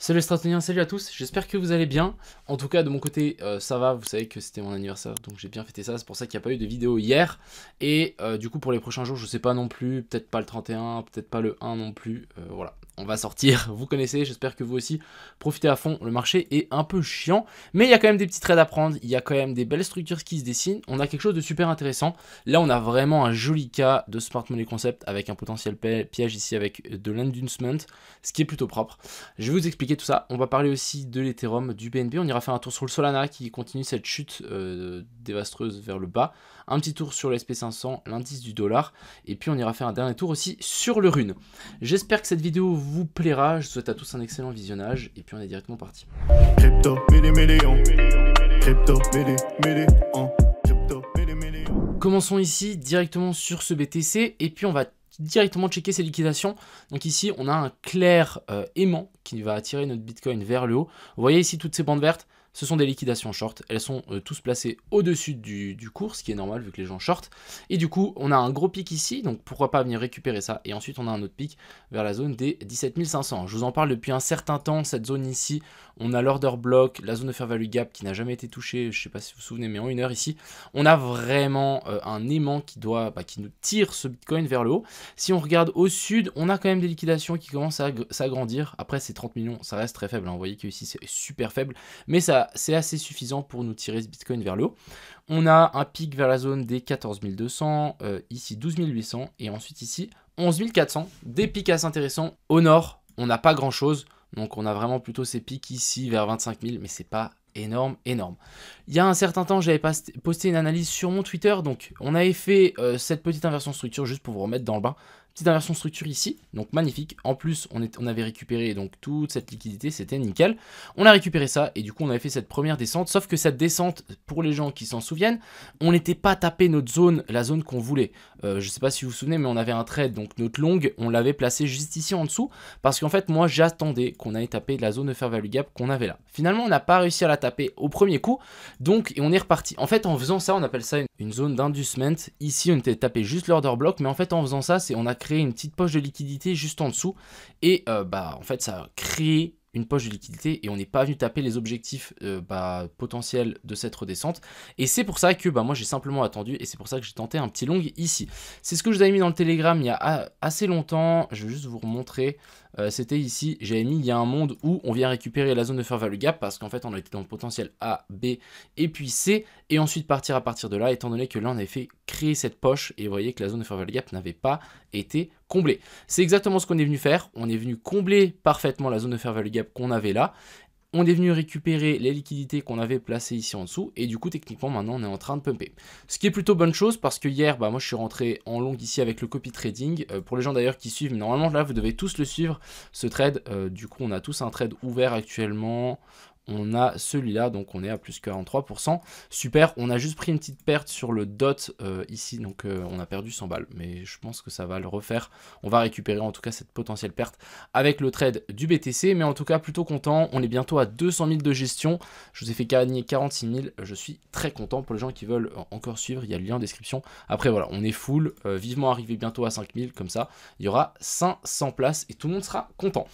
Salut stratoniens, salut à tous, j'espère que vous allez bien. En tout cas, de mon côté, euh, ça va, vous savez que c'était mon anniversaire, donc j'ai bien fêté ça, c'est pour ça qu'il n'y a pas eu de vidéo hier. Et euh, du coup, pour les prochains jours, je sais pas non plus, peut-être pas le 31, peut-être pas le 1 non plus, euh, voilà on va sortir. Vous connaissez, j'espère que vous aussi profitez à fond. Le marché est un peu chiant, mais il y a quand même des petits trades à prendre. Il y a quand même des belles structures qui se dessinent. On a quelque chose de super intéressant. Là, on a vraiment un joli cas de smart money concept avec un potentiel piège ici avec de l'inducement, ce qui est plutôt propre. Je vais vous expliquer tout ça. On va parler aussi de l'Ethereum, du BNB. On ira faire un tour sur le Solana qui continue cette chute euh, dévastreuse vers le bas. Un petit tour sur l'SP500, l'indice du dollar. Et puis, on ira faire un dernier tour aussi sur le rune. J'espère que cette vidéo vous vous plaira. Je souhaite à tous un excellent visionnage et puis on est directement parti. Commençons ici directement sur ce BTC et puis on va directement checker ses liquidations. Donc ici, on a un clair euh, aimant qui va attirer notre Bitcoin vers le haut. Vous voyez ici toutes ces bandes vertes ce sont des liquidations short. Elles sont euh, tous placées au-dessus du, cours, ce qui est normal vu que les gens shortent. Et du coup, on a un gros pic ici, donc pourquoi pas venir récupérer ça. Et ensuite, on a un autre pic vers la zone des 17 500. Je vous en parle depuis un certain temps, cette zone ici. On a l'order block, la zone de fair value gap qui n'a jamais été touchée, je ne sais pas si vous vous souvenez, mais en une heure ici. On a vraiment euh, un aimant qui, doit, bah, qui nous tire ce Bitcoin vers le haut. Si on regarde au sud, on a quand même des liquidations qui commencent à s'agrandir. Après, ces 30 millions, ça reste très faible. Hein. Vous voyez qu'ici, c'est super faible, mais ça c'est assez suffisant pour nous tirer ce Bitcoin vers le haut. On a un pic vers la zone des 14 200, euh, ici 12 800 et ensuite ici 11 400. Des pics assez intéressants. Au nord, on n'a pas grand chose. Donc on a vraiment plutôt ces pics ici vers 25 000, mais c'est pas énorme, énorme. Il y a un certain temps, j'avais posté une analyse sur mon Twitter, donc on avait fait euh, cette petite inversion structure juste pour vous remettre dans le bain d'inversion structure ici, donc magnifique. En plus, on, est, on avait récupéré donc toute cette liquidité, c'était nickel. On a récupéré ça et du coup, on avait fait cette première descente. Sauf que cette descente, pour les gens qui s'en souviennent, on n'était pas tapé notre zone, la zone qu'on voulait. Euh, je sais pas si vous vous souvenez, mais on avait un trade, donc notre longue, on l'avait placé juste ici en dessous parce qu'en fait, moi, j'attendais qu'on ait tapé la zone de fair value gap qu'on avait là. Finalement, on n'a pas réussi à la taper au premier coup, donc et on est reparti. En fait, en faisant ça, on appelle ça une une zone d'inducement. Ici, on était tapé juste l'order block, mais en fait, en faisant ça, c'est on a créé une petite poche de liquidité juste en dessous. Et euh, bah, en fait, ça a créé une poche de liquidité et on n'est pas venu taper les objectifs euh, bah, potentiels de cette redescente. Et c'est pour ça que bah, moi j'ai simplement attendu et c'est pour ça que j'ai tenté un petit long ici. C'est ce que je vous avais mis dans le télégramme il y a assez longtemps. Je vais juste vous remontrer euh, c'était ici, j'avais mis il y a un monde où on vient récupérer la zone de fair value gap parce qu'en fait on était dans le potentiel A, B et puis C et ensuite partir à partir de là étant donné que là on avait fait créer cette poche et vous voyez que la zone de fair value gap n'avait pas été comblée. C'est exactement ce qu'on est venu faire, on est venu combler parfaitement la zone de fair value gap qu'on avait là on est venu récupérer les liquidités qu'on avait placées ici en dessous et du coup techniquement maintenant on est en train de pumper. Ce qui est plutôt bonne chose parce que hier bah, moi je suis rentré en longue ici avec le copy trading. Euh, pour les gens d'ailleurs qui suivent, normalement là vous devez tous le suivre ce trade. Euh, du coup on a tous un trade ouvert actuellement on a celui-là, donc on est à plus 43%. Super, on a juste pris une petite perte sur le dot euh, ici, donc euh, on a perdu 100 balles, mais je pense que ça va le refaire. On va récupérer en tout cas cette potentielle perte avec le trade du BTC, mais en tout cas plutôt content, on est bientôt à 200 000 de gestion, je vous ai fait gagner 46 000, je suis très content pour les gens qui veulent euh, encore suivre, il y a le lien en description. Après voilà, on est full, vivement arrivé bientôt à 5 000, comme ça il y aura 500 places et tout le monde sera content.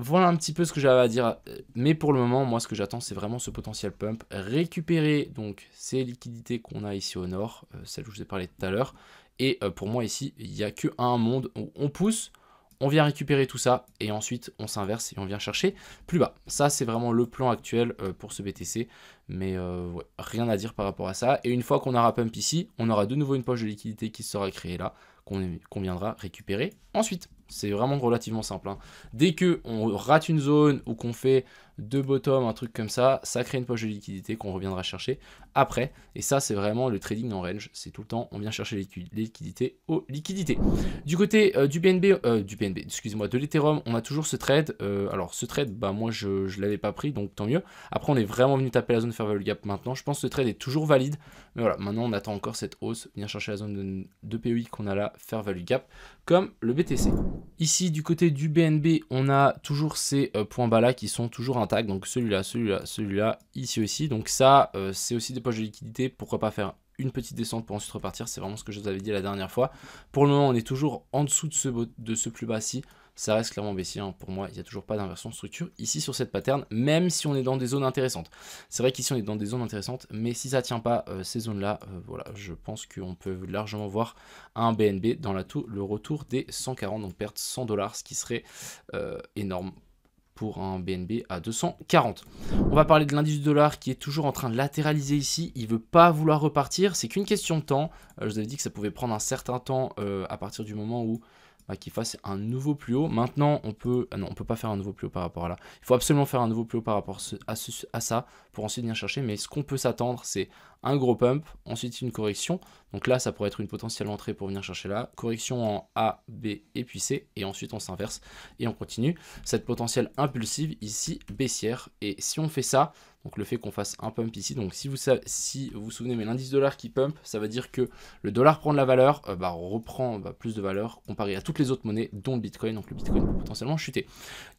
Voilà un petit peu ce que j'avais à dire. Mais pour le moment, moi, ce que j'attends, c'est vraiment ce potentiel pump. Récupérer donc ces liquidités qu'on a ici au nord, celle euh, celles où je vous ai parlé tout à l'heure. Et euh, pour moi, ici, il n'y a qu'un un monde où on pousse, on vient récupérer tout ça, et ensuite, on s'inverse et on vient chercher plus bas. Ça, c'est vraiment le plan actuel euh, pour ce BTC. Mais rien à dire par rapport à ça. Et une fois qu'on aura pump ici, on aura de nouveau une poche de liquidité qui sera créée là, qu'on viendra récupérer ensuite. C'est vraiment relativement simple. Hein. Dès que on rate une zone ou qu'on fait deux bottom, un truc comme ça, ça crée une poche de liquidité qu'on reviendra chercher après. Et ça, c'est vraiment le trading en range. C'est tout le temps, on vient chercher les liquidités aux liquidités. Du côté euh, du BNB, euh, du BNB, excusez-moi, de l'Ethereum, on a toujours ce trade. Euh, alors, ce trade, bah moi, je ne l'avais pas pris, donc tant mieux. Après, on est vraiment venu taper la zone faire value gap maintenant. Je pense que ce trade est toujours valide. Mais voilà, maintenant, on attend encore cette hausse, Viens chercher la zone de, de PEI qu'on a là, faire value gap, comme le BTC. Ici, du côté du BNB, on a toujours ces points bas là qui sont toujours un donc celui-là, celui-là, celui-là, ici aussi. Donc ça, euh, c'est aussi des poches de liquidité. Pourquoi pas faire une petite descente pour ensuite repartir C'est vraiment ce que je vous avais dit la dernière fois. Pour le moment, on est toujours en dessous de ce, de ce plus bas-ci. Ça reste clairement baissier. Hein. Pour moi, il n'y a toujours pas d'inversion de structure ici sur cette pattern, même si on est dans des zones intéressantes. C'est vrai qu'ici, on est dans des zones intéressantes, mais si ça ne tient pas euh, ces zones-là, euh, voilà, je pense qu'on peut largement voir un BNB dans la le retour des 140, donc perdre 100 dollars, ce qui serait énorme pour un BNB à 240. On va parler de l'indice dollar qui est toujours en train de latéraliser ici. Il ne veut pas vouloir repartir. C'est qu'une question de temps. Euh, je vous avais dit que ça pouvait prendre un certain temps euh, à partir du moment où bah, qu'il fasse un nouveau plus haut. Maintenant, on peut, ah non, on peut pas faire un nouveau plus haut par rapport à là. Il faut absolument faire un nouveau plus haut par rapport à, à ça pour ensuite venir chercher. Mais ce qu'on peut s'attendre, c'est un gros pump, ensuite une correction. Donc là, ça pourrait être une potentielle entrée pour venir chercher la Correction en A, B et puis C. Et ensuite, on s'inverse et on continue. Cette potentielle impulsive ici, baissière. Et si on fait ça, donc le fait qu'on fasse un pump ici, donc si vous si vous, vous souvenez, mais l'indice dollar qui pump, ça veut dire que le dollar prend de la valeur, euh, bah, reprend bah, plus de valeur comparé à toutes les autres monnaies, dont le Bitcoin. Donc le Bitcoin peut potentiellement chuter.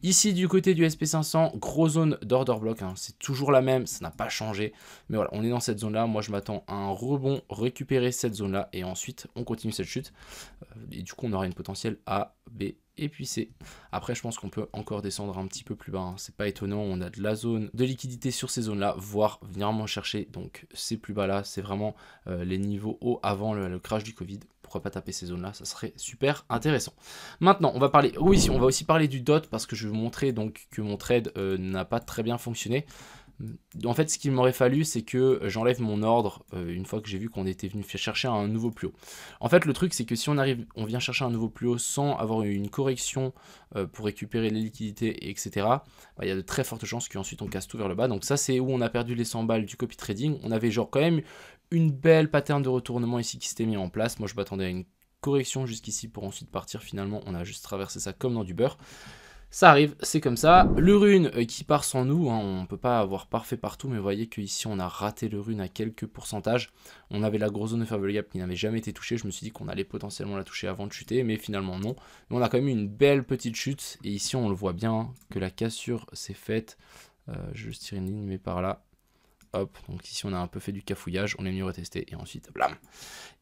Ici, du côté du SP500, gros zone d'order block. Hein. c'est toujours la même, ça n'a pas changé. Mais voilà, on est dans cette zone-là. Moi, je m'attends à un rebond récupéré cette zone-là, et ensuite on continue cette chute. Euh, et du coup, on aura une potentielle A, B et puis C. Après, je pense qu'on peut encore descendre un petit peu plus bas. Hein. C'est pas étonnant, on a de la zone de liquidité sur ces zones-là, voire venir m'en chercher. Donc, c'est plus bas-là, c'est vraiment euh, les niveaux hauts avant le, crash du Covid pourquoi pas taper ces zones là ça serait super intéressant maintenant on va parler oui on va aussi parler du dot parce que je vais vous montrer donc que mon trade euh, n'a pas très bien fonctionné en fait, ce qu'il m'aurait fallu, c'est que euh, j'enlève mon ordre euh, une fois que j'ai vu qu'on était venu chercher un nouveau plus haut. En fait, le truc, c'est que si on arrive, on vient chercher un nouveau plus haut sans avoir eu une correction euh, pour récupérer les liquidités, etc., bah, il y a de très fortes chances qu'ensuite on casse tout vers le bas. Donc ça, c'est où on a perdu les 100 balles du copy trading. On avait genre quand même une belle pattern de retournement ici qui s'était mis en place. Moi, je m'attendais à une correction jusqu'ici pour ensuite partir. Finalement, on a juste traversé ça comme dans du beurre. Ça arrive, c'est comme ça. Le rune euh, qui part sans nous, hein, on ne peut pas avoir parfait partout, mais vous voyez qu'ici on a raté le rune à quelques pourcentages. On avait la grosse zone de qui n'avait jamais été touchée, je me suis dit qu'on allait potentiellement la toucher avant de chuter, mais finalement non. Mais on a quand même eu une belle petite chute, et ici on le voit bien que la cassure s'est faite. Euh, je tire une ligne, mais par là, hop, donc ici on a un peu fait du cafouillage, on est mieux retester et ensuite blam.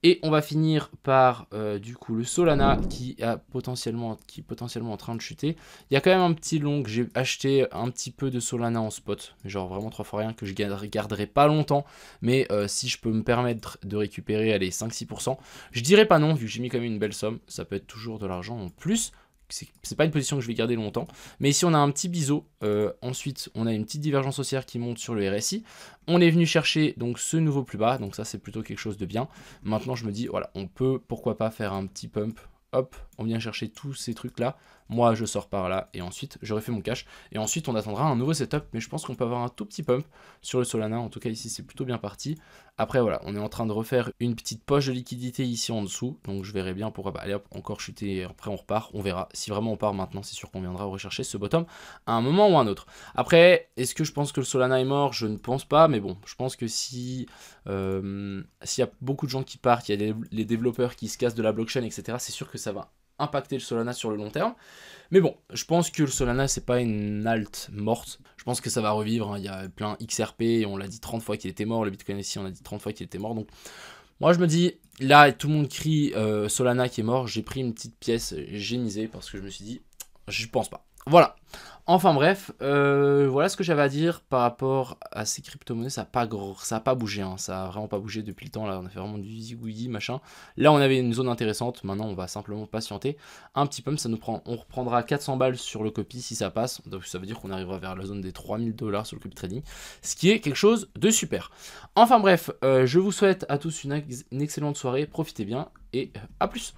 Et on va finir par euh, du coup le Solana qui, a potentiellement, est potentiellement en train de chuter. Il y a quand même un petit long que j'ai acheté un petit peu de Solana en spot, genre vraiment trois fois rien que je garderai pas longtemps, mais euh, si je peux me permettre de récupérer allez 5-6%, je dirais pas non vu que j'ai mis quand même une belle somme, ça peut être toujours de l'argent en plus c'est pas une position que je vais garder longtemps. Mais ici, on a un petit biseau. Euh, ensuite, on a une petite divergence haussière qui monte sur le RSI. On est venu chercher donc ce nouveau plus bas. Donc ça, c'est plutôt quelque chose de bien. Maintenant, je me dis, voilà, on peut, pourquoi pas, faire un petit pump. Hop, on vient chercher tous ces trucs-là. Moi, je sors par là et ensuite, j'aurai fait mon cash, Et ensuite, on attendra un nouveau setup, mais je pense qu'on peut avoir un tout petit pump sur le Solana. En tout cas, ici, c'est plutôt bien parti. Après, voilà, on est en train de refaire une petite poche de liquidité ici en dessous. Donc, je verrai bien pourquoi pas. Allez, hop, encore chuter. Après, on repart. On verra. Si vraiment on part maintenant, c'est sûr qu'on viendra rechercher ce bottom à un moment ou à un autre. Après, est-ce que je pense que le Solana est mort Je ne pense pas, mais bon, je pense que si euh, s'il y a beaucoup de gens qui partent, il y a les développeurs qui se cassent de la blockchain, etc., c'est sûr que ça va impacter le Solana sur le long terme. Mais bon, je pense que le Solana, c'est pas une halte morte. Je pense que ça va revivre. Hein. Il y a plein XRP, on l'a dit 30 fois qu'il était mort. Le Bitcoin ici, on a dit 30 fois qu'il était mort. Donc, moi, je me dis, là, tout le monde crie euh, Solana qui est mort. J'ai pris une petite pièce, j'ai misé parce que je me suis dit, je pense pas. Voilà. Enfin bref, euh, voilà ce que j'avais à dire par rapport à ces crypto-monnaies. Ça n'a pas, ça pas bougé, hein. ça n'a vraiment pas bougé depuis le temps. Là, on a fait vraiment du zigouigi, machin. Là, on avait une zone intéressante. Maintenant, on va simplement patienter un petit peu. ça nous prend, on reprendra 400 balles sur le copy si ça passe. Donc, ça veut dire qu'on arrivera vers la zone des 3000 dollars sur le copy trading, ce qui est quelque chose de super. Enfin bref, euh, je vous souhaite à tous une excellente soirée. Profitez bien et euh, à plus.